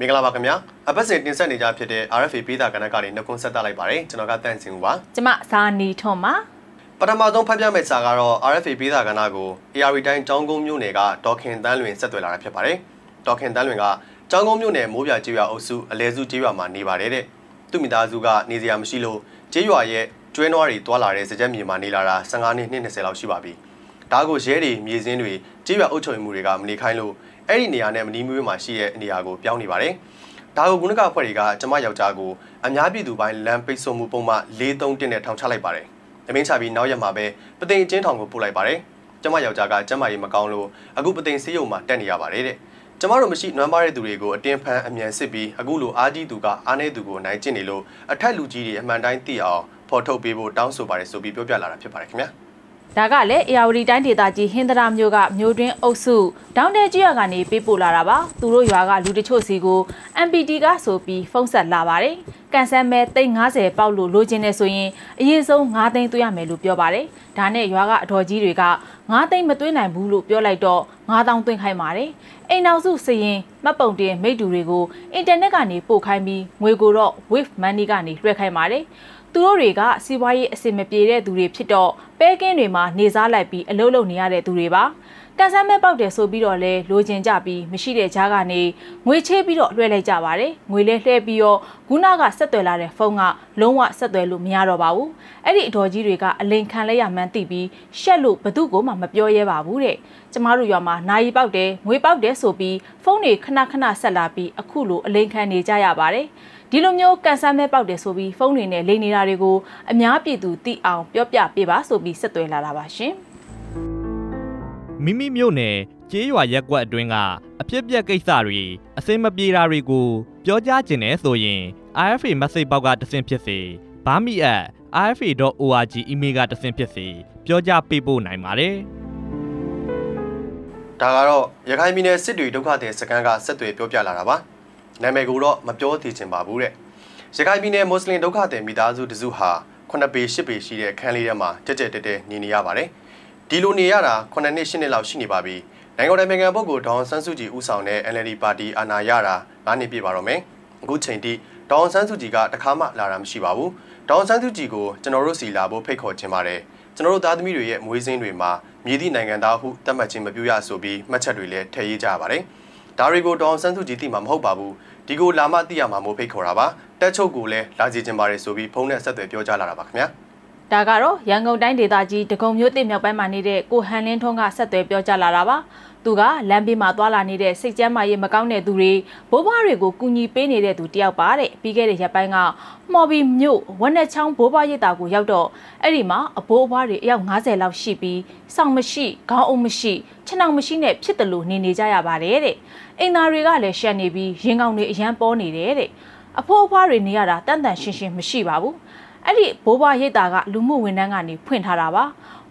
မင်္ဂလာပါခင်ဗျာအပတ်စဉ်တင်ဆက်နေကြဖြစ်တဲ့ RFA ပေးတာကဏ္ဍကနေနှုတ်ခွန်းဆက်သလိုက်ပါတယ်ကျွန်တော်ကတန့်စင်ဦးပါကျွန်မဇာနီထွန်ပါပထမဆုံးဖတ်ပြမယ့်စာကတော့ RFA ပေးတာကဏ္ဍကို ARD တိုင်းတောင်ကုန်းမြို့နယ်ကဒေါခင်တန်းလွင်ဆက်သွယ်လာတာဖြစ်ပါတယ်ဒေါခင်တန်းလွင်ကတောင်ကုန်းမြို့နယ်မိုးပြကျေးရွာအုပ်စုအလဲစုကျေးရွာမှာနေပါတယ်တဲ့သူ့မိသားစုကနေစရာမရှိလို့ကျေးရွာရဲ့ကျွဲနွားတွေတွာလာတဲ့စကြက်မြေမှာနေလာတာ15နှစ်20လောက်ရှိပါပြီ။ဒါကိုရဲတွေမြေစင်းတွေကြေးရွာအုပ်ချုပ်မှုတွေကမနေခိုင်းလို့အဲ့ဒီနေရာနဲ့မနီးမွေးမှာရှိတဲ့နေရာကိုပြောင်းနေပါတယ်ဒါကိုကုနကအဖွဲ့တွေကကျမယောက်ျားကိုအများပြည်သူပိုင်းလမ်းပိတ်ဆို့မှုပုံမှန်၄၃တင်နဲ့ထောင်ချလိုက်ပါတယ်။အမင်းချပြီးနောက်ရက်မှာပဲပသိမ်အချင်းထောင်ကိုပို့လိုက်ပါတယ်။ကျမယောက်ျားကကျမကြီးမကောင်းလို့အခုပသိမ်ဆေးရုံမှာတက်နေရပါတယ်တဲ့။ကျမတို့မရှိနွမ်းပါတဲ့သူတွေကိုအတင်းဖမ်းအမြန်စစ်ပြီးအခုလိုအားကြီးသူကအားနည်းသူကိုနိုင်ကျင့်နေလို့အထက်လူကြီးတွေအမှန်တိုင်းသိအောင်ဖော်ထုတ်ပေးဖို့တောင်းဆိုပါတယ်ဆိုပြီးပြောပြလာတာဖြစ်ပါတယ်ခင်ဗျာ။ဒါကလည်းအေယာဝတီတိုင်းဒေသကြီးဟင်္ဒရာမြို့ကမြို့တွင်းအုပ်စုဒေါင်းတဲကြီးရွာကနေပေးပို့လာတာပါ သူတို့ရွာကလူတချို့စီကို MPD ကဆိုပြီးဖုံးဆက်လာပါတယ်ကန်ဆယ်မဲသိန်း90ပေါက်လို့လိုချင်နေဆိုရင်အရေးဆုံး9သိန်းသွင်းရမယ်လို့ပြောပါတယ်။ဒါနဲ့ရွာကအတော်ကြီးတွေက9သိန်းမသွင်းနိုင်ဘူးလို့ပြောလိုက်တော့9000သွင်းခိုင်းပါတယ်။အိမ်နောက်စုစရင်မှတ်ပုံတင်မိတူတွေကိုအင်တာနက်ကနေပို့ခိုင်းပြီးငွေကိုတော့ Wave Money ကနေလွှဲခိုင်းပါတယ်။သူတို့တွေကစီးပွားရေးအဆင်မပြေတဲ့သူတွေဖြစ်တော့ပဲကင်းတွေမှာနေစားလိုက်ပြီးအလုပ်လုပ်နေရတဲ့သူတွေပါ။ကန်ဆန်းမဲ့ပေါက်တယ်ဆိုပြီးတော့လဲလိုချင်ကြပြီးမရှိတဲ့ကြားကနေငွေချေးပြီးတော့လွှဲလိုက်ကြပါတယ်။ငွေလဲလှည့်ပြီးတော့ခုနကဆက်သွယ်လာတဲ့ဖုန်းကလုံးဝဆက်သွယ်လို့မရတော့ပါဘူး။အဲ့ဒီအတော်ကြီးတွေကအလိန်ခံလိုက်ရမှန်းသိပြီးရှက်လို့ဘသူ့ကိုမှမပြောရဲပါဘူးတဲ့။ကျမတို့ရွာမှာနာရီပေါက်တယ်ငွေပေါက်တယ်ဆိုပြီးဖုန်းတွေခဏခဏဆက်လာပြီးအခုလိုအလိန်ခံနေကြရပါတယ်။ဒီလိုမျိုးကန်ဆန်းမဲ့ပေါက်တယ်ဆိုပြီးဖုန်းတွေနဲ့လိန်နေတာတွေကိုအများပြည်သူသိအောင်ပြောပြပေးပါဆိုပြီးဆက်သွယ်လာတာပါရှင်။မိမိမြို့နယ်ကျေးရွာရက်ကွက်အတွင်းကအဖြစ်ပြက်ကိစ္စတွေအစင်မပြေတာတွေကိုပြောကြားခြင်းနဲ့ဆိုရင် RFA message ပေါက်ကတဆင့်ဖြစ်စေ bami@rfa.org email ကတဆင့်ဖြစ်စေပြောကြားပေးပို့နိုင်ပါတယ်။ဒါကတော့ရခိုင်ပြည်နယ်စစ်တွေဒုက္ခသည်စခန်းကဆက်သွယ်ပြောပြလာတာပါ။နာမည်ကိုတော့မပြောသေးချင်ပါဘူးတဲ့။ရခိုင်ပြည်နယ်မွတ်စလင်ဒုက္ခသည်မိသားစုတစုဟာ9ပေ10ပေရှိတဲ့ခန်းလေးထဲမှာကြက်ကြက်တဲတဲနေနေရပါတယ်။ဒီလိုနေရတာ9နှစ်10နှစ်လောက်ရှိနေပါပြီနိုင်ငံတော်နိုင်ငံပုဂ္ဂိုလ်ဒေါအောင်ဆန်းစုကြည်ဦးဆောင်တဲ့ NLD ပါတီအာဏာရတာ9နှစ်ပြည့်ပါတော့မယ်အခုချိန်ထိဒေါအောင်ဆန်းစုကြည်ကတခါမှလာတာမရှိပါဘူးဒေါအောင်ဆန်းစုကြည်ကိုကျွန်တော်တို့စီလာဖို့ဖိတ်ခေါ်ခြင်းပါတယ်ကျွန်တော်တို့သားသမီးတွေရဲ့မွေးစင်းတွေမှာမြည်သည့်နိုင်ငံသားဟုသတ်မှတ်ခြင်းမပြုရဆိုပြီးမှတ်ချက်တွေလည်းထည့်ရေးကြပါတယ်ဒါတွေကိုဒေါအောင်ဆန်းစုကြည်သိမှာမဟုတ်ပါဘူးဒီကိုလာမသိရမှာမို့ဖိတ်ခေါ်တာပါတက်ချုပ်ကိုလည်းလာစီခြင်းပါတယ်ဆိုပြီးဖုန်းနဲ့ဆက်သွယ်ပြောကြလာတာပါခင်ဗျာဒါကတော့ရန်ကုန်တိုင်းဒေသကြီးဒဂုံမြို့တိမြောက်ပိုင်းမှာနေတဲ့ကိုဟန်လင်းထွန်းကဆက်သွယ်ပြောကြားလာတာပါ။သူကလမ်းဘေးမှာသွာလာနေတဲ့စိတ်ကျမ်းမာရေးမကောင်းတဲ့သူတွေဘိုးဘွားတွေကိုကူညီပေးနေတဲ့သူတယောက်ပါတဲ့။ပြီးခဲ့တဲ့ရက်ပိုင်းကမော်ဘီမြို့ဝက်နဲ့ချောင်းဘိုးဘွားရိပ်သာကိုရောက်တော့အဲ့ဒီမှာအဘိုးဘွားတွေအယောက်90လောက်ရှိပြီးစောင့်မရှိ၊ခေါင်းအုပ်မရှိ၊ခြေနှောင်မရှိနဲ့ဖြစ်တယ်လို့နေနေကြရပါတယ်တဲ့။အိမ်သားတွေကလည်းရှက်နေပြီးရင်းကောင်တွေအရန်ပေါ်နေတဲ့တဲ့။အဖိုးအဖွားတွေနေရတာတန်တန်ရှင်းရှင်းမရှိပါဘူး။အဲ့ဒီဘိုးဘွားရိပ်သာကလူမှုဝန်ထမ်းကနေဖွင့်ထားတာပါ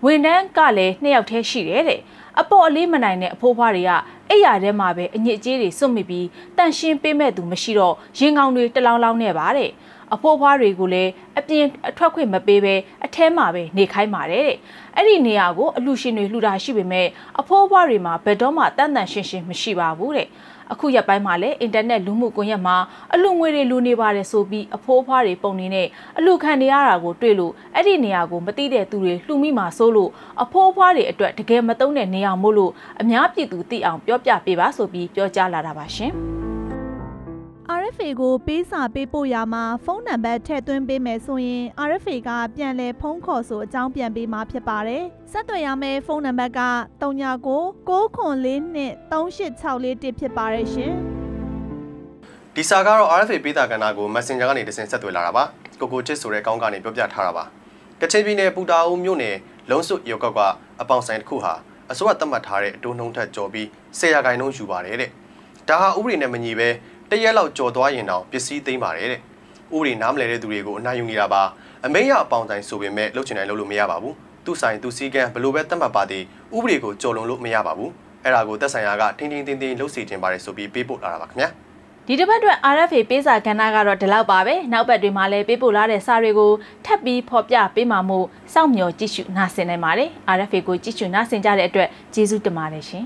ဝန်ထမ်းကလည်းနှစ်ယောက်တည်းရှိတယ်တဲ့အပေါ်အလေးမနိုင်တဲ့အဖိုးဖွားတွေကအိယာထဲမှာပဲအညစ်အကြေးတွေစွန့်မိပြီးတန့်ရှင်းပေးမဲ့သူမရှိတော့ရင်ကောင်တွေတလောင်းလောင်းနဲ့ပါတဲ့အဖိုးဖွားတွေကိုလည်းအပြင်အထွက်ခွင့်မပေးဘဲအထဲမှာပဲနေခိုင်းပါတယ်တဲ့အဲ့ဒီနေရာကိုအလူရှင်တွေလှူတာရှိပေမဲ့အဖိုးဖွားတွေမှာဘယ်တော့မှတန်တန်ရှင်းရှင်းမရှိပါဘူးတဲ့အခုရက်ပိုင်းမှာလည်းအင်တာနက်လူမှုကွန်ရက်မှာအလူငွေတွေလူနေပါတယ်ဆိုပြီးအဖိုးအဖွားတွေပုံနေနဲ့အလူခံနေရတာကိုတွေ့လို့အဲ့ဒီနေရာကိုမသိတဲ့သူတွေလှူမိမှာဆိုလို့အဖိုးအဖွားတွေအတွက်တကယ်မတုံးတဲ့နေရာမို့လို့အများပြည်သူသိအောင်ပြောပြပေးပါဆိုပြီးပြောကြားလာတာပါရှင်။ RFA ကိုပေးစာပေးပို့ရမှာဖုန်းနံပါတ်ထည့်သွင်းပေးမယ်ဆိုရင် RFA ကပြန်လည်ဖုန်းခေါ်ဆိုအကြောင်းပြန်ပေးမှာဖြစ်ပါတယ်။ဆက်သွယ်ရမယ့်ဖုန်းနံပါတ်က3996423864ဖြစ်ပါတယ်ရှင်။ဒီစာကတော့ RFA ပေးတာကဏ္ဍကို Messenger ကနေတစင်ဆက်သွယ်လာတာပါ။ကိုကိုချစ်ဆိုတဲ့ကောင်းကနေပြောပြထားတာပါ။ကချင်ပြည်နယ်ပူတာအုံမြို့နယ်လုံးစုရုပ်ကောက်ကအပေါင်ဆိုင်တစ်ခုဟာအစိုးရသတ်မှတ်ထားတဲ့အတိုးနှုန်းထက်ကျော်ပြီး၁၀ရာခိုင်နှုန်းယူပါတယ်တဲ့။ဒါဟာဥပဒေနဲ့မညီဘဲတစ်ရက်လောက်ကြော်သွားရင်တောင်ပစ္စည်းသိမ်းပါတယ်တဲ့ဥပဒေနားမလည်တဲ့သူတွေကိုအနိုင်ယူနေတာပါအမိန့်ရအပေါင်တိုင်းဆိုပေမဲ့လုပ်ချင်တိုင်းလုပ်လို့မရပါဘူးသူဆိုင်သူစည်းကမ်းဘလို့ပဲသတ်မှတ်ပါသေးဥပဒေကိုကြော်လွန်လို့မရပါဘူးအဲ့ဒါကိုသက်ဆိုင်ရာကတင်းတင်းတင်းတင်းလှုပ်စီခြင်းပါတယ်ဆိုပြီးပေးပို့လာတာပါခင်ဗျာဒီတစ်ပတ်အတွက် RFA ပေးစာကဏ္ဍကတော့ဒီလောက်ပါပဲနောက်ပတ်တွေမှာလည်းပေးပို့လာတဲ့စာတွေကိုထပ်ပြီးဖော်ပြပေးမှာမို့စောင့်မျှော်ကြည့်ရှုနားဆင်နိုင်ပါတယ် RFA ကိုကြည့်ရှုနားဆင်ကြတဲ့အတွက်ကျေးဇူးတင်ပါတယ်ရှင်